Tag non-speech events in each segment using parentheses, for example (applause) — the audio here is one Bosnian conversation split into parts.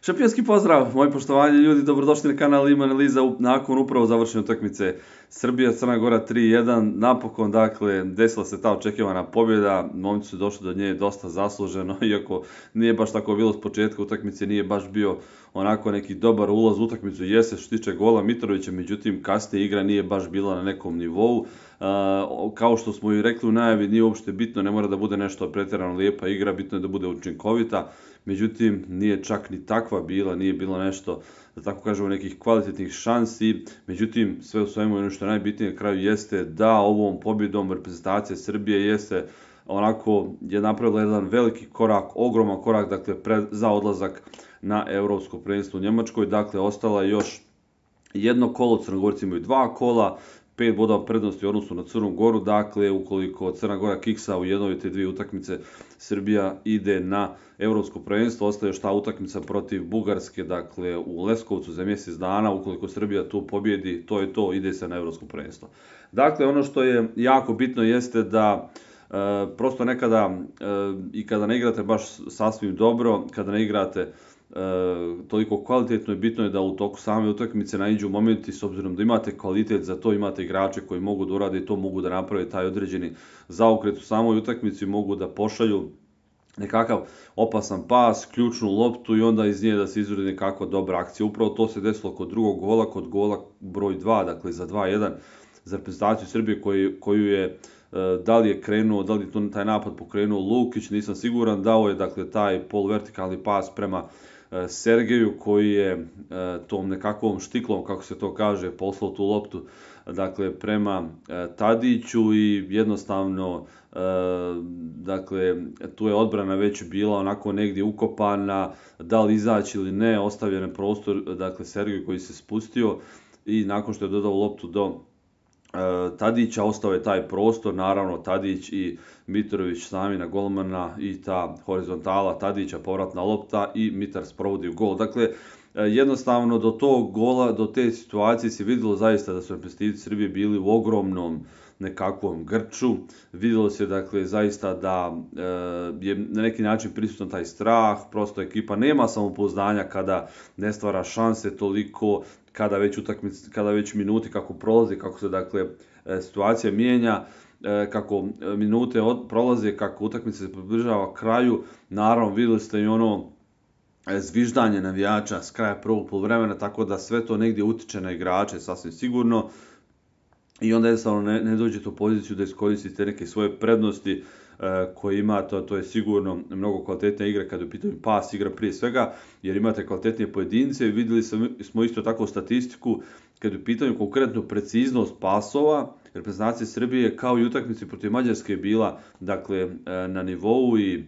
Šampionski pozdrav, moji poštovanje ljudi, dobrodošli na kanal Iman Analiza nakon upravo završenja utakmice Srbija Crna Gora 3-1. Napokon, dakle, desila se ta očekivana pobjeda, momci su došli do nje dosta zasluženo, (laughs) iako nije baš tako bilo s početka utakmice, nije baš bio onako neki dobar ulaz u utakmicu, jese što tiče gola Mitrovića, međutim kasnije igra nije baš bila na nekom nivou. Kao što smo i rekli u najavi, nije uopšte bitno, ne mora da bude nešto pretjerano lijepa igra, bitno je da bude učinkovita međutim nije čak ni takva bila, nije bilo nešto, da tako kažemo, nekih kvalitetnih šansi, međutim sve u svemu ono što je najbitnije na kraju jeste da ovom pobjedom reprezentacije Srbije jeste onako je napravila jedan veliki korak, ogroman korak, dakle pre, za odlazak na Evropsko prvenstvo u Njemačkoj, dakle ostala je još jedno kolo, crnogorci imaju dva kola, pet bodova prednosti u odnosu na Crnu Goru, dakle ukoliko Crna Gora kiksa u jednoj te dvije utakmice, Srbija ide na evropsko prvenstvo, ostaje još ta utakmica protiv Bugarske, dakle u Leskovcu za mjesec dana, ukoliko Srbija tu pobjedi, to je to, ide se na evropsko prvenstvo. Dakle, ono što je jako bitno jeste da e, prosto nekada e, i kada ne igrate baš sasvim dobro, kada ne igrate e, toliko kvalitetno i bitno je da u toku same utakmice nađu momenti s obzirom da imate kvalitet za to, imate igrače koji mogu da urade to, mogu da naprave taj određeni zaokret u samoj utakmici, mogu da pošalju nekakav opasan pas, ključnu loptu i onda iz nje da se izvrde nekako dobra akcija. Upravo to se desilo kod drugog gola, kod gola broj 2, dakle za 2-1 za reprezentaciju Srbije koji, koju je e, da li je krenuo, da li je taj napad pokrenuo Lukić, nisam siguran, dao je dakle taj polvertikalni pas prema E, Sergeju koji je e, tom nekakvom štiklom, kako se to kaže, poslao tu loptu dakle, prema e, Tadiću i jednostavno dakle, tu je odbrana već bila onako negdje ukopana, da li izaći ili ne, ostavljen prostor, dakle, Sergeju koji se spustio i nakon što je dodao loptu do E, Tadića ostao je taj prostor, naravno Tadić i Mitrović sami na golmana i ta horizontala Tadića povratna lopta i Mitar sprovodi u gol. Dakle, e, jednostavno do tog gola, do te situacije se vidjelo zaista da su repestivci Srbije bili u ogromnom uh, nekakvom grču. Vidjelo se dakle zaista da e, je na neki način prisutan taj strah, prosto ekipa nema samopoznanja kada ne stvara šanse toliko kada već utakmice kada već minuti kako prolazi, kako se dakle e, situacija mijenja e, kako e, minute od, prolaze, kako utakmica se približava kraju, naravno videli ste i ono zviždanje navijača s kraja prvog polvremena, tako da sve to negdje utiče na igrače, sasvim sigurno i onda jednostavno ne, ne dođe u poziciju da iskoristite neke svoje prednosti eh, koje ima, to, to je sigurno mnogo kvalitetna igra kada je u pas igra prije svega, jer imate kvalitetne pojedince, vidjeli smo isto tako statistiku kada je u pitanju konkretno preciznost pasova, reprezentacija Srbije kao i utakmici protiv Mađarske je bila dakle, eh, na nivou i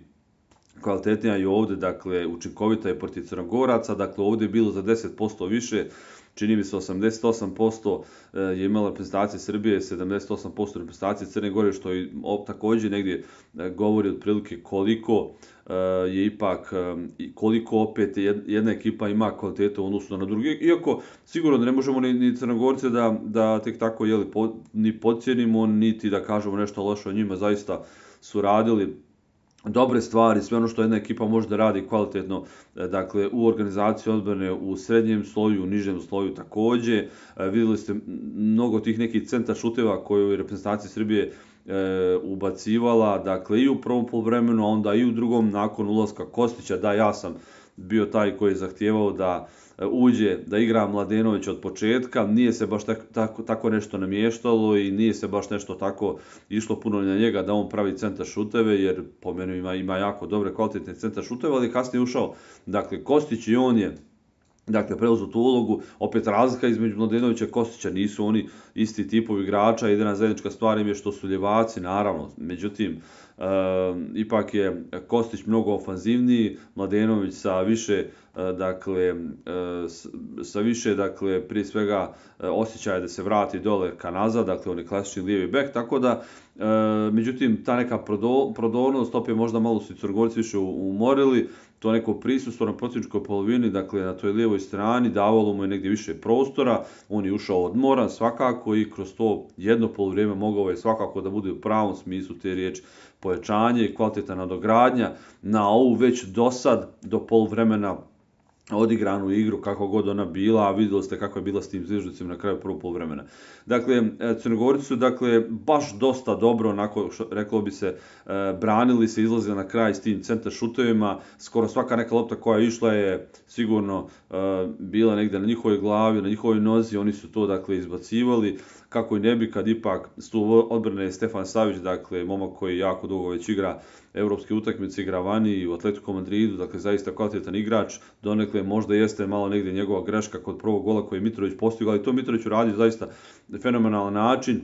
kvalitetnija je ovdje, dakle, učinkovita je protiv Crnogoraca, dakle, ovdje je bilo za 10% više, čini mi se 88% eh, je imala reprezentacija Srbije, 78% reprezentacija Crne Gore, što je takođe negdje eh, govori otprilike koliko eh, je ipak koliko opet jedna ekipa ima kvaliteta u odnosu na druge. Iako sigurno ne možemo ni, ni Crnogorce da, da tek tako jeli, po, ni podcijenimo, niti da kažemo nešto loše o njima, zaista su radili dobre stvari, sve ono što jedna ekipa može da radi kvalitetno, e, dakle, u organizaciji odbrane, u srednjem sloju, u nižem sloju takođe. E, Vidjeli ste mnogo tih nekih centar šuteva koje u reprezentaciji Srbije e, ubacivala, dakle, i u prvom polvremenu, a onda i u drugom, nakon ulaska Kostića, da, ja sam bio taj koji je zahtjevao da E, uđe da igra Mladenović od početka, nije se baš tako, tako tako nešto namještalo i nije se baš nešto tako išlo puno na njega da on pravi centar šuteve, jer po meni ima, ima jako dobre kvalitetne centar šuteve, ali kasnije ušao, dakle, Kostić i on je dakle, preuzu tu ulogu, opet razlika između Mladenovića i Kostića, nisu oni isti tipovi igrača, jedina zajednička stvar im je što su ljevaci, naravno, međutim, e, ipak je Kostić mnogo ofanzivniji, Mladenović sa više E, dakle, e, sa više, dakle, prije svega e, osjećaja da se vrati dole ka nazad, dakle, on je klasični lijevi bek, tako da, međutim, ta neka prodornost, opet možda malo su i Crgorci više umorili, to neko prisustvo na protivničkoj polovini, dakle, na toj lijevoj strani, davalo mu je negdje više prostora, on je ušao odmoran svakako i kroz to jedno polovrijeme mogao je svakako da bude u pravom smislu te riječi pojačanje i kvalitetna nadogradnja na ovu već do sad do polvremena odigranu igru, kako god ona bila, a vidjeli ste kako je bila s tim zvižnicima na kraju prvog povremena. Dakle, e, Crnogorci su, dakle, baš dosta dobro, onako, što, reklo bi se, e, branili se, izlazili na kraj s tim centar šutovima, skoro svaka neka lopta koja je išla je sigurno e, bila negde na njihovoj glavi, na njihovoj nozi, oni su to, dakle, izbacivali, kako i ne bi, kad ipak stuv odbrane je Stefan Savić, dakle, momak koji jako dugo već igra evropske utakmice, igravani u Atletico Madridu, dakle, zaista kvalitetan igrač, donekle utakmice, možda jeste malo negdje njegova greška kod prvog gola koji je Mitrović postigao, ali to Mitrović uradio zaista fenomenalan način.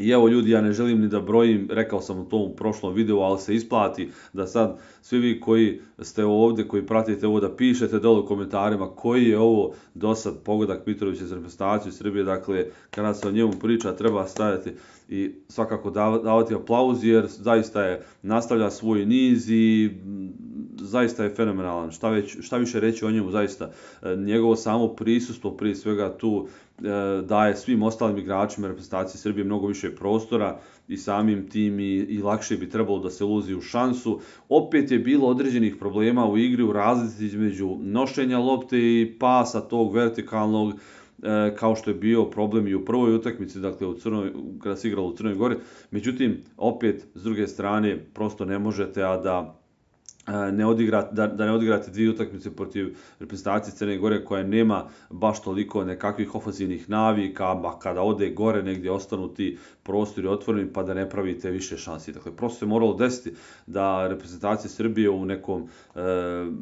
I evo ljudi, ja ne želim ni da brojim, rekao sam u tom prošlom videu, ali se isplati da sad svi vi koji ste ovdje, koji pratite ovo, da pišete dole u komentarima koji je ovo do sad pogodak Mitrovića za reprezentaciju Srbije. Dakle, kada se o njemu priča, treba stajati i svakako davati aplauz, jer zaista je nastavlja svoj niz i zaista je fenomenalan. Šta, već, šta više reći o njemu, zaista. E, njegovo samo prisustvo pri svega tu e, daje svim ostalim igračima reprezentacije Srbije mnogo više prostora i samim tim i, i lakše bi trebalo da se ulozi u šansu. Opet je bilo određenih problema u igri u razlici između nošenja lopte i pasa tog vertikalnog e, kao što je bio problem i u prvoj utakmici, dakle u Crnoj, kada se igralo u Crnoj Gori. Međutim, opet, s druge strane, prosto ne možete, a da ne odigrat, da, da ne odigrate dvije utakmice protiv reprezentacije Crne Gore koja nema baš toliko nekakvih ofazivnih navika, a kada ode gore negdje ostanu ti prostori otvoreni pa da ne pravite više šansi. Dakle, prosto je moralo desiti da reprezentacija Srbije u nekom, e,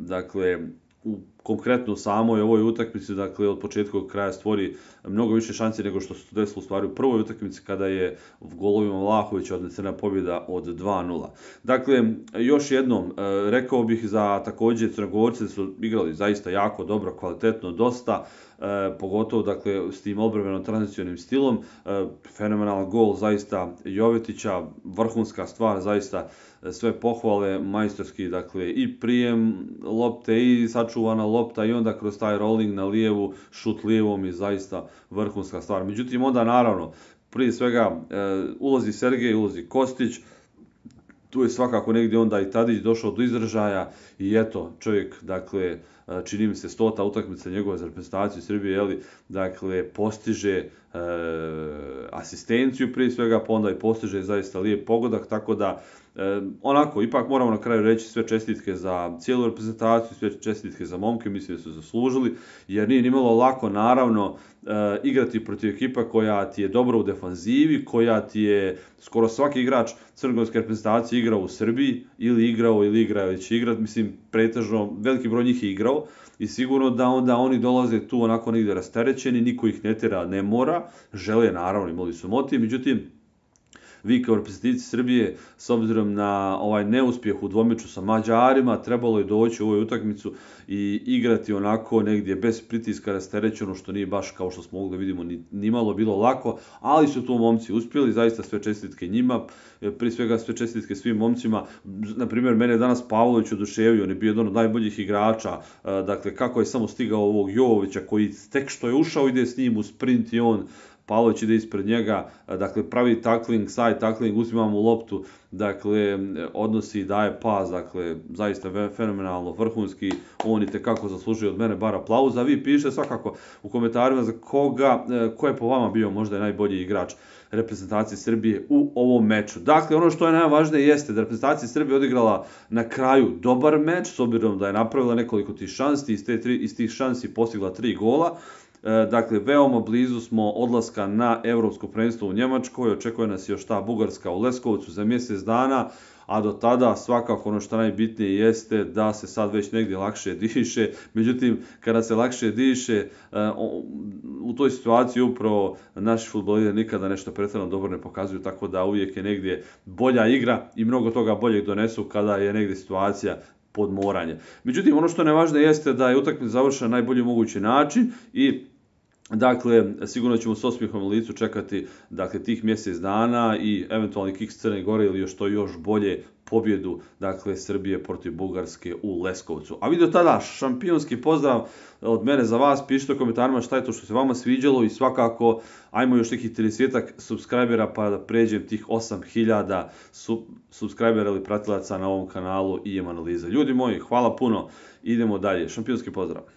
dakle, u konkretno samo samoj ovoj utakmici, dakle od početka do kraja stvori mnogo više šanse nego što se desilo u stvari u prvoj utakmici kada je u golovima Vlahovića odnesena pobjeda od 2-0. Dakle, još jednom, e, rekao bih za također Crnogorice su igrali zaista jako dobro, kvalitetno, dosta, E, pogotovo dakle s tim obrveno tranzicionim stilom e, fenomenal gol zaista Jovetića vrhunska stvar zaista e, sve pohvale majstorski dakle i prijem lopte i sačuvana lopta i onda kroz taj rolling na lijevu, šut lijevom i zaista vrhunska stvar. Međutim, onda naravno, prije svega e, ulazi Sergej, ulazi Kostić, tu je svakako negdje onda i Tadić došao do izražaja i eto, čovjek, dakle, e, čini mi se, stota utakmica njegova za reprezentaciju Srbije, je li dakle, postiže e, asistenciju prije svega, pa onda i postiže zaista lijep pogodak, tako da, e, onako, ipak moramo na kraju reći sve čestitke za cijelu reprezentaciju, sve čestitke za momke, mislim da su zaslužili, jer nije nimalo lako, naravno, e, igrati protiv ekipa koja ti je dobro u defanzivi, koja ti je skoro svaki igrač crnogorske reprezentacije igrao u Srbiji, ili igrao, ili igrao, ili će igrati, mislim, pretežno, veliki broj njih je igrao, ceo i sigurno da onda oni dolaze tu onako negdje rasterećeni, niko ih ne tera, ne mora, žele naravno, imali su motiv, međutim, vi kao reprezentativci Srbije, s obzirom na ovaj neuspjeh u dvomeču sa Mađarima, trebalo je doći u ovoj utakmicu i igrati onako negdje bez pritiska rasterećeno, što nije baš kao što smo mogli da vidimo, ni, malo bilo lako, ali su tu momci uspjeli, zaista sve čestitke njima, e, prije svega sve čestitke svim momcima. na primjer, mene je danas Pavlović oduševio, on je bio jedan od najboljih igrača, e, dakle, kako je samo stigao ovog Jovovića, koji tek što je ušao ide s njim u sprint i on Pavlović ide ispred njega, dakle pravi tackling, side tackling, uzima mu loptu, dakle odnosi i daje pas, dakle zaista fenomenalno, vrhunski, on i tekako zaslužuje od mene bar aplauz, vi pišete svakako u komentarima za koga, e, ko je po vama bio možda najbolji igrač reprezentacije Srbije u ovom meču. Dakle, ono što je najvažnije jeste da reprezentacija Srbije odigrala na kraju dobar meč, s obzirom da je napravila nekoliko tih šansi, iz, tri, iz tih šansi postigla tri gola, E, dakle, veoma blizu smo odlaska na Evropsko prvenstvo u Njemačkoj, očekuje nas još ta Bugarska u Leskovcu za mjesec dana, a do tada svakako ono što najbitnije jeste da se sad već negdje lakše (laughs) diše, međutim, kada se lakše diše, e, u toj situaciji upravo naši futbolide nikada nešto pretredno dobro ne pokazuju, tako da uvijek je negdje bolja igra i mnogo toga boljeg donesu kada je negdje situacija pod podmoranje. Međutim, ono što ne važno jeste da je utakmica završena na najbolji mogući način i Dakle, sigurno ćemo s osmihom u licu čekati dakle, tih mjesec dana i eventualni kiks Crne Gore ili još to još bolje pobjedu dakle, Srbije protiv Bugarske u Leskovcu. A vidio tada šampionski pozdrav od mene za vas. Pišite u komentarima šta je to što se vama sviđalo i svakako ajmo još nekih 30-ak subscribera pa da pređem tih 8000 subscribera ili pratilaca na ovom kanalu i analiza. Ljudi moji, hvala puno, idemo dalje. Šampionski pozdrav!